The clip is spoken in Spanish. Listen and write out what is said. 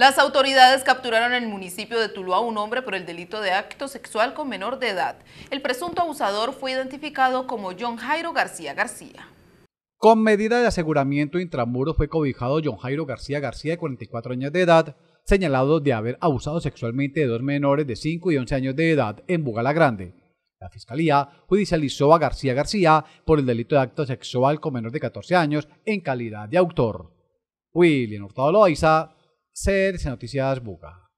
Las autoridades capturaron en el municipio de Tuluá un hombre por el delito de acto sexual con menor de edad. El presunto abusador fue identificado como John Jairo García García. Con medida de aseguramiento intramuros fue cobijado John Jairo García García de 44 años de edad, señalado de haber abusado sexualmente de dos menores de 5 y 11 años de edad en Bugala Grande. La Fiscalía judicializó a García García por el delito de acto sexual con menor de 14 años en calidad de autor. William Hurtado Loaiza, ser Noticias Boca.